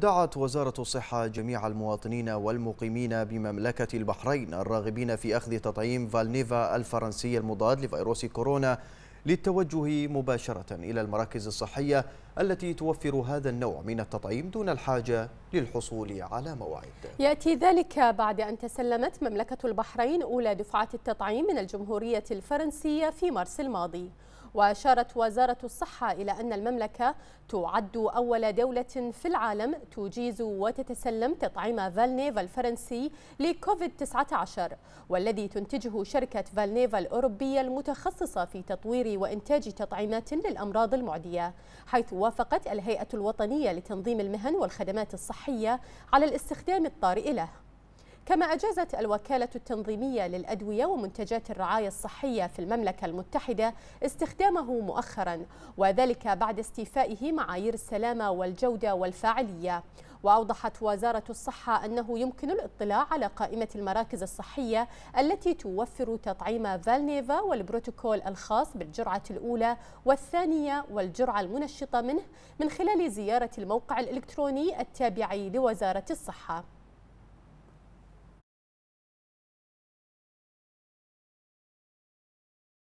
دعت وزارة الصحة جميع المواطنين والمقيمين بمملكة البحرين الراغبين في أخذ تطعيم فالنيفا الفرنسي المضاد لفيروس كورونا للتوجه مباشرة إلى المراكز الصحية التي توفر هذا النوع من التطعيم دون الحاجة للحصول على موعد يأتي ذلك بعد أن تسلمت مملكة البحرين أولى دفعة التطعيم من الجمهورية الفرنسية في مارس الماضي وأشارت وزارة الصحة إلى أن المملكة تعد أول دولة في العالم تجيز وتتسلم تطعيم فالنيفا الفرنسي لكوفيد-19 والذي تنتجه شركة فالنيفا الأوروبية المتخصصة في تطوير وإنتاج تطعيمات للأمراض المعدية حيث وافقت الهيئة الوطنية لتنظيم المهن والخدمات الصحية على الاستخدام الطارئ له كما أجازت الوكالة التنظيمية للأدوية ومنتجات الرعاية الصحية في المملكة المتحدة استخدامه مؤخرا وذلك بعد استيفائه معايير السلامة والجودة والفاعلية وأوضحت وزارة الصحة أنه يمكن الاطلاع على قائمة المراكز الصحية التي توفر تطعيم فالنيفا والبروتوكول الخاص بالجرعة الأولى والثانية والجرعة المنشطة منه من خلال زيارة الموقع الإلكتروني التابع لوزارة الصحة